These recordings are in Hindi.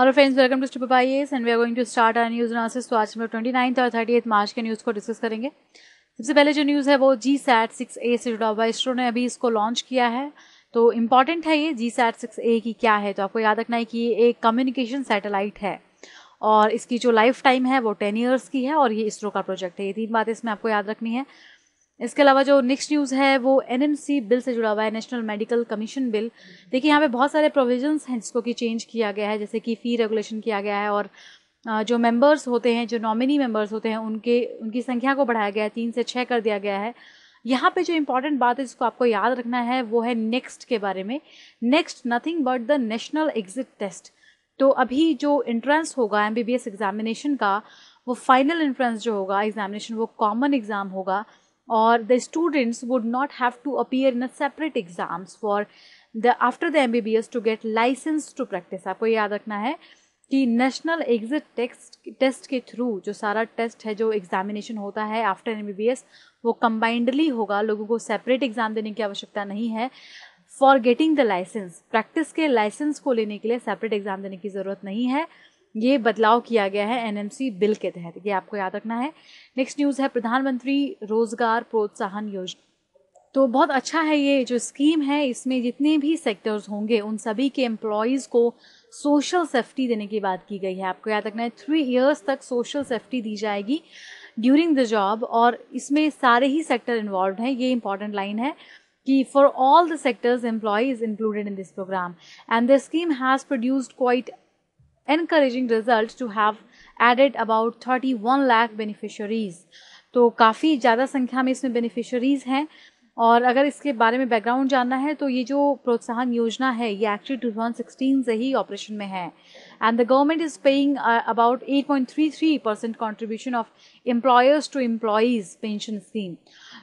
Hello friends welcome to stoop S and we are going to start our news ना तो आज हम लोग ट्वेंटी नाइन्थ और थर्टी एथ मार्च के न्यूज़ को डिस्कस करेंगे सबसे पहले जो न्यूज़ है वो जी सैट सिक्स ए से जुड़ा हुआ इसरो ने अभी इसको लॉन्च किया है तो इम्पॉर्टेंट है ये जी सैट सिक्स ए की क्या है तो आपको याद रखना है कि ये एक कम्युनिकेशन सैटेलाइट है और इसकी जो लाइफ टाइम है वो टेन ईयर्स की है और ये इसरो का प्रोजेक्ट है ये तीन बातें इसमें आपको याद रखनी है इसके अलावा जो नेक्स्ट न्यूज़ है वो एनएमसी बिल से जुड़ा हुआ है नेशनल मेडिकल कमीशन बिल देखिए यहाँ पे बहुत सारे प्रोविजंस हैं जिसको कि चेंज किया गया है जैसे कि फ़ी रेगुलेशन किया गया है और जो मेंबर्स होते हैं जो नॉमिनी मेंबर्स होते हैं उनके उनकी संख्या को बढ़ाया गया है तीन से छः कर दिया गया है यहाँ पे जो इम्पॉर्टेंट बात है जिसको आपको याद रखना है वो है नेक्स्ट के बारे में next nothing but the national exit test तो अभी जो एंट्रेंस होगा एम एग्जामिनेशन का वो फाइनल एंट्रेंस जो होगा एग्जामिनेशन वो कॉमन एग्ज़ाम होगा or the students would not have to appear in a separate exams for the after the MBBS to get license to practice आपको याद रखना है कि नेशनल एग्जिट टेस्ट टेस्ट के थ्रू जो सारा टेस्ट है जो एग्जामिनेशन होता है आफ्टर एम वो कंबाइंडली होगा लोगों को सेपरेट एग्ज़ाम देने की आवश्यकता नहीं है for getting the licence practice के लाइसेंस को लेने के लिए सेपरेट एग्ज़ाम देने की ज़रूरत नहीं है ये बदलाव किया गया है एनएमसी बिल के तहत ये आपको याद रखना है नेक्स्ट न्यूज़ है प्रधानमंत्री रोजगार प्रोत्साहन योजना तो बहुत अच्छा है ये जो स्कीम है इसमें जितने भी सेक्टर्स होंगे उन सभी के एम्प्लॉयज़ को सोशल सेफ्टी देने की बात की गई है आपको याद रखना है थ्री इयर्स तक सोशल सेफ्टी दी जाएगी ड्यूरिंग द जॉब और इसमें सारे ही सेक्टर इन्वॉल्व हैं ये इंपॉर्टेंट लाइन है कि for all the sectors employees included in this programme and the scheme has produced quite encouraging result to have added about thirty one lakh beneficiaries तो काफ़ी ज़्यादा संख्या में इसमें बेनिफिशरीज़ हैं और अगर इसके बारे में बैकग्राउंड जानना है तो ये जो प्रोत्साहन योजना है ये एक्चुअली 2016 से ही ऑपरेशन में है and the government is paying about 8.33 percent contribution of employers to employees pension scheme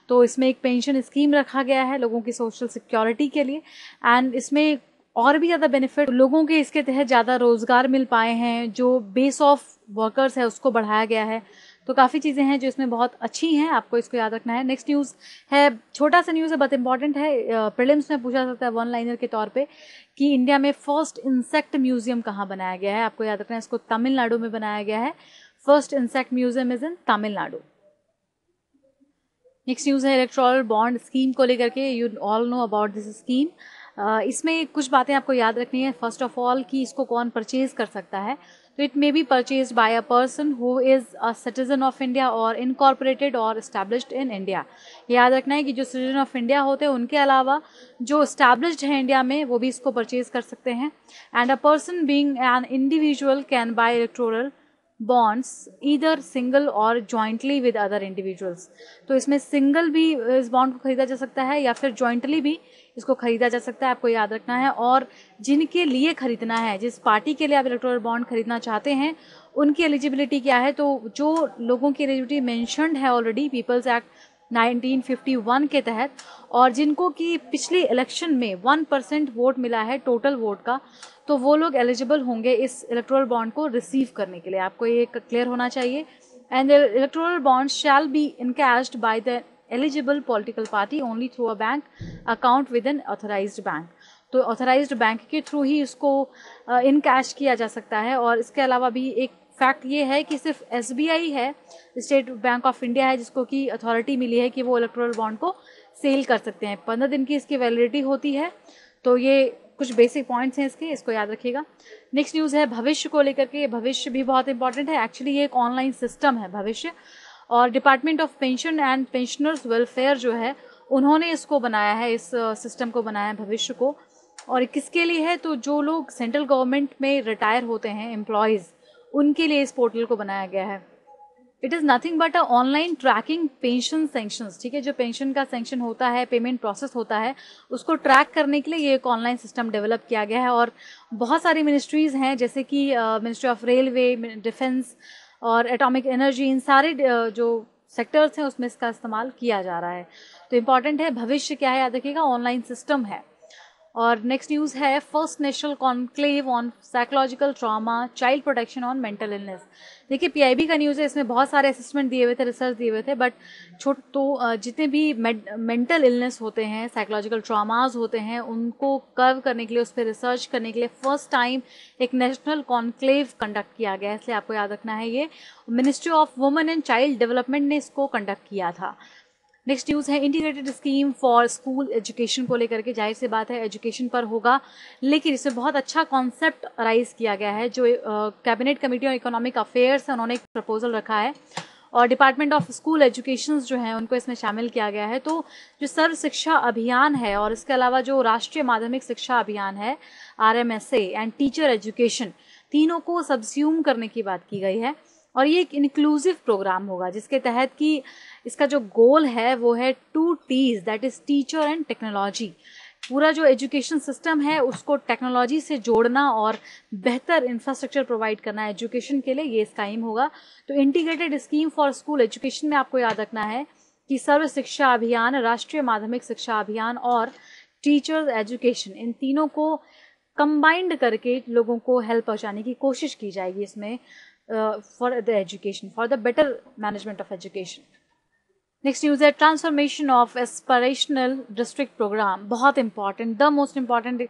तो इसमें एक पेंशन स्कीम रखा गया है लोगों की सोशल सिक्योरिटी के लिए एंड इसमें और भी ज़्यादा बेनिफिट लोगों के इसके तहत ज़्यादा रोज़गार मिल पाए हैं जो बेस ऑफ वर्कर्स है उसको बढ़ाया गया है तो काफ़ी चीज़ें हैं जो इसमें बहुत अच्छी हैं आपको इसको याद रखना है नेक्स्ट न्यूज़ है छोटा सा न्यूज़ है बट इंपॉर्टेंट है प्रिलिम्स में पूछा जाता है वन लाइनर के तौर पे कि इंडिया में फर्स्ट इंसेक्ट म्यूजियम कहाँ बनाया गया है आपको याद रखना है इसको तमिलनाडु में बनाया गया है first insect museum is in Tamil Nadu next news है इलेक्ट्रॉल बॉन्ड स्कीम को लेकर के you all know about this scheme इसमें कुछ बातें आपको याद रखनी है फर्स्ट ऑफ ऑल कि इसको कौन परचेज कर सकता है तो it may be purchase by a person who is a citizen of India और इनकॉर्पोरेटेड और इस्टेब्लिश्ड इन इंडिया याद रखना है कि जो सिटीजन ऑफ इंडिया होते हैं उनके अलावा जो इस्टेब्लिश्ड हैं इंडिया में वो भी इसको परचेज कर सकते हैं and a person being an individual can buy electoral bonds either single और जॉइंटली विद अदर इंडिविजुअल्स तो इसमें सिंगल भी uh, इस बॉन्ड को खरीदा जा सकता है या फिर जॉइंटली भी इसको खरीदा जा सकता है आपको याद रखना है और जिनके लिए खरीदना है जिस पार्टी के लिए आप इलेक्ट्रोल बॉन्ड खरीदना चाहते हैं उनकी एलिजिबिलिटी क्या है तो जो लोगों की एलिजिबिलिटी मैंशनड है ऑलरेडी पीपल्स एक्ट 1951 के तहत और जिनको कि पिछले इलेक्शन में वन परसेंट वोट मिला है टोटल वोट का तो वो लोग एलिजिबल होंगे इस इलेक्ट्रोल बॉन्ड को रिसीव करने के लिए आपको ये क्लियर होना चाहिए and electoral bond shall be encashed by the eligible political party only through a bank account with an authorise bank तो ऑथोराइज बैंक के थ्रू ही इसको इन uh, कैश किया जा सकता है और इसके अलावा भी एक फैक्ट ये है कि सिर्फ एस है स्टेट बैंक ऑफ इंडिया है जिसको कि अथॉरिटी मिली है कि वो इलेक्ट्रल बॉन्ड को सेल कर सकते हैं पंद्रह दिन की इसकी वैलिडिटी होती है तो ये कुछ बेसिक पॉइंट्स हैं इसके इसको याद रखिएगा नेक्स्ट न्यूज़ है भविष्य को लेकर के भविष्य भी बहुत इंपॉर्टेंट है एक्चुअली ये एक ऑनलाइन सिस्टम है भविष्य और department of pension and pensioners welfare जो है उन्होंने इसको बनाया है इस सिस्टम को बनाया है भविष्य को और किसके लिए है तो जो लोग सेंट्रल गवर्नमेंट में रिटायर होते हैं एम्प्लॉयज़ उनके लिए इस पोर्टल को बनाया गया है it is nothing but a online tracking pension sanctions ठीक है जो पेंशन का सेंक्शन होता है पेमेंट प्रोसेस होता है उसको ट्रैक करने के लिए ये एक ऑनलाइन सिस्टम डेवलप किया गया है और बहुत सारी मिनिस्ट्रीज़ हैं जैसे कि मिनिस्ट्री ऑफ रेलवे डिफेंस और एटॉमिक एनर्जी इन सारे uh, जो सेक्टर्स हैं उसमें इसका इस्तेमाल किया जा रहा है तो इम्पॉर्टेंट है भविष्य क्या है याद रखिएगा ऑनलाइन सिस्टम है और नेक्स्ट न्यूज़ है first national conclave on psychological trauma child protection on mental illness देखिए पीआईबी का न्यूज़ है इसमें बहुत सारे असेसमेंट दिए हुए थे रिसर्च दिए हुए थे बट छोट तो जितने भी मेंटल इलनेस होते हैं साइकोलॉजिकल ट्रामाज होते हैं उनको कर्व करने के लिए उस पर रिसर्च करने के लिए फर्स्ट टाइम एक नेशनल कॉन्क्लेव कंडक्ट किया गया है इसलिए आपको याद रखना है ये ministry of women and child development ने इसको कंडक्ट किया था नेक्स्ट न्यूज़ है integrated scheme for school education को लेकर के जाहिर सी बात है एजुकेशन पर होगा लेकिन इसमें बहुत अच्छा कॉन्सेप्ट राइज किया गया है जो cabinet committee on economic affairs है उन्होंने एक प्रपोजल रखा है और डिपार्टमेंट ऑफ स्कूल एजुकेशन जो है उनको इसमें शामिल किया गया है तो जो सर्व शिक्षा अभियान है और इसके अलावा जो राष्ट्रीय माध्यमिक शिक्षा अभियान है आर एंड टीचर एजुकेशन तीनों को सब्ज्यूम करने की बात की गई है और ये एक इंक्लूसिव प्रोग्राम होगा जिसके तहत कि इसका जो गोल है वो है two Ts that is teacher and technology पूरा जो एजुकेशन सिस्टम है उसको टेक्नोलॉजी से जोड़ना और बेहतर इंफ्रास्ट्रक्चर प्रोवाइड करना एजुकेशन के लिए ये इसका एम होगा तो integrated scheme for school education में आपको याद रखना है कि सर्व शिक्षा अभियान राष्ट्रीय माध्यमिक शिक्षा अभियान और टीचर्स एजुकेशन इन तीनों को कंबाइंड करके लोगों को हेल्प पहुंचाने की कोशिश की जाएगी इसमें uh, for the education, for the better management of education. Next news है transformation of aspirational district program बहुत important the most important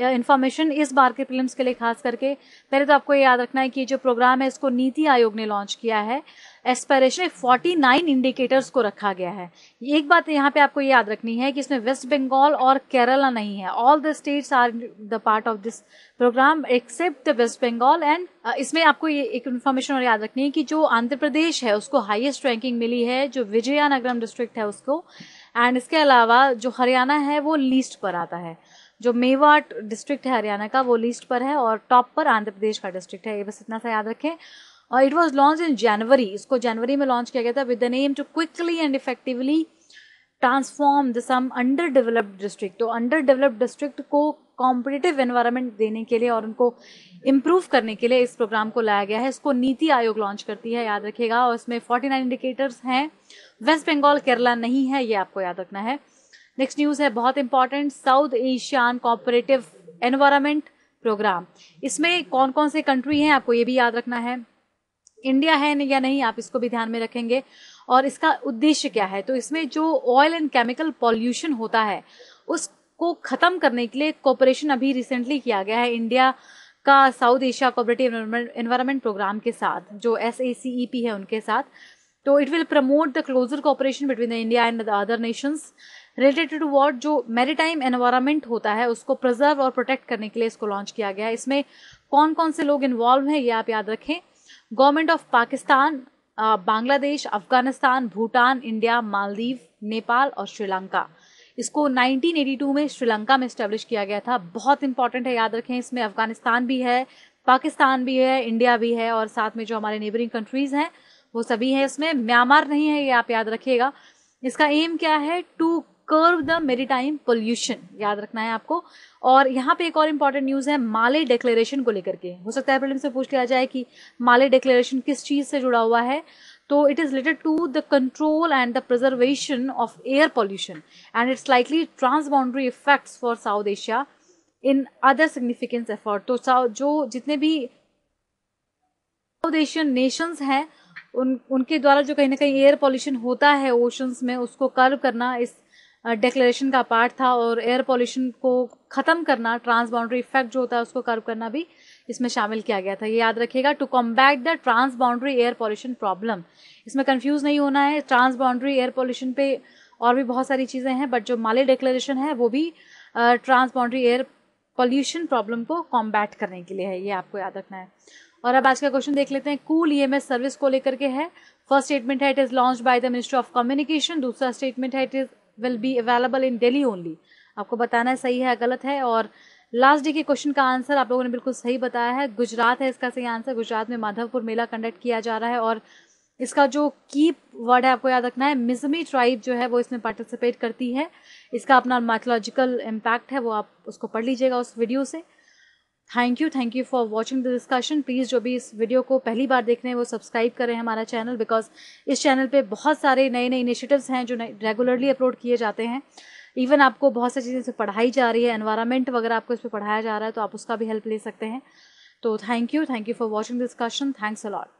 information इस बार के प्रीलिम्स के लिए खास करके पहले तो आपको ये याद रखना है कि ये जो प्रोग्राम है इसको नीति आयोग ने लॉन्च किया है एस्पायरेशन फोर्टी नाइन इंडिकेटर्स को रखा गया है एक बात यहाँ पे आपको याद रखनी है कि इसमें वेस्ट बंगाल और केरला नहीं है all the states are the part of this programme except the West Bengal and इसमें आपको ये एक इन्फॉर्मेशन और याद रखनी है कि जो आंध्र प्रदेश है उसको हाइएस्ट रैंकिंग मिली है जो विजयानगरम डिस्ट्रिक्ट है उसको एंड इसके अलावा जो हरियाणा है वो लीस्ट पर आता है जो मेवाट डिस्ट्रिक्ट है हरियाणा का वो लिस्ट पर है और टॉप पर आंध्र प्रदेश का डिस्ट्रिक्ट है ये बस इतना सा याद रखें और it was launch in January इसको जनवरी में लॉन्च किया गया था with aim name to quickly and effectively transform the some under developed district तो अंडर डेवलप्ड डिस्ट्रिक्ट को कॉम्पिटेटिव एनवायरमेंट देने के लिए और उनको इम्प्रूव करने के लिए इस प्रोग्राम को लाया गया है इसको नीति आयोग लॉन्च करती है याद रखेगा और इसमें नाइन इंडिकेटर्स हैं वेस्ट बंगाल केरला नहीं है ये आपको याद रखना है नेक्स्ट न्यूज़ है बहुत important South Asian cooperative environment programme इसमें कौन कौन से कंट्री हैं आपको ये भी याद रखना है इंडिया है नहीं या नहीं आप इसको भी ध्यान में रखेंगे और इसका उद्देश्य क्या है तो इसमें जो ऑयल एंड केमिकल पॉल्यूशन होता है उसको खत्म करने के लिए कॉपरेशन अभी रिसेंटली किया गया है इंडिया का South Asia cooperative environment programme के साथ जो S A C E P है उनके साथ तो it will promote the closer cooperation between the India and the other nations related to what जो मेरीटाइम एनवायरमेंट होता है उसको प्रिजर्व और प्रोटेक्ट करने के लिए इसको लॉन्च किया गया है इसमें कौन कौन से लोग इन्वॉल्व हैं ये आप याद रखें government of Pakistan Bangladesh Afghanistan Bhutan India Maldives Nepal और श्रीलंका इसको 1982 में श्रीलंका में स्टेब्लिश किया गया था बहुत इंपॉर्टेंट है याद रखें इसमें अफगानिस्तान भी है पाकिस्तान भी है इंडिया भी है और साथ में जो हमारे नेबरिंग कंट्रीज हैं वो सभी हैं इसमें म्यांमार नहीं है ये आप याद रखिएगा इसका एम क्या है to curb the maritime pollution याद रखना है आपको और यहाँ पे एक और इम्पॉर्टेंट न्यूज़ है माले डिक्लेरेशन को लेकर के हो सकता है प्रॉब्लम से पूछ लिया जाए कि माले डिक्लेरेशन किस चीज़ से जुड़ा हुआ है तो it is related to the control and the preservation of air pollution and its likely transboundary effects for South Asia in other significance effort तो जो जितने भी साउथ एशियन नेशंस हैं उन उनके द्वारा जो कहीं ना कहीं एयर पॉल्यूशन होता है ओशंस में उसको कर्व करना इस डेक्लेरेशन का पार्ट था और एयर पॉल्यूशन को ख़त्म करना ट्रांसबाउंड्री इफेक्ट जो होता है उसको कर्व करना भी इसमें शामिल किया गया था ये याद रखिएगा to back the transboundary air pollution problem इसमें कन्फ्यूज़ नहीं होना है ट्रांसबाउंड्री एयर पॉल्यूशन पे और भी बहुत सारी चीज़ें हैं बट जो माले डिक्लेरेशन है वो भी ट्रांसबाउंड्री एयर पॉल्यूशन प्रॉब्लम को कॉम्बैट करने के लिए है ये आपको याद रखना है और अब आज का क्वेश्चन देख लेते हैं कूल ई सर्विस को लेकर के है फर्स्ट स्टेटमेंट है it is launch by the ministry of communication दूसरा स्टेटमेंट है it is will be available in daily only आपको बताना है सही है गलत है और लास्ट डे के क्वेश्चन का आंसर आप लोगों ने बिल्कुल सही बताया है गुजरात है इसका सही आंसर गुजरात में माधवपुर मेला कंडक्ट किया जा रहा है और इसका जो की वर्ड है आपको याद रखना है मिजमी ट्राइब जो है वो इसमें पार्टिसिपेट करती है इसका अपना माथोलॉजिकल इम्पैक्ट है वो आप उसको पढ़ लीजिएगा उस वीडियो से thank you thank you for watching the discussion please जो भी इस वीडियो को पहली बार देख रहे हैं वो सब्सक्राइब करें हमारा चैनल बिकॉज इस चैनल पे बहुत सारे नए नए इनिशिएटिव्स हैं जो रेगुलरली अपलोड किए जाते हैं इवन आपको बहुत सारी चीज़ें पढ़ाई जा रही है एनवायरमेंट वगैरह आपको इस पर पढ़ाया जा रहा है तो आप उसका भी हेल्प ले सकते हैं तो thank you thank you for watching discussion thanks allot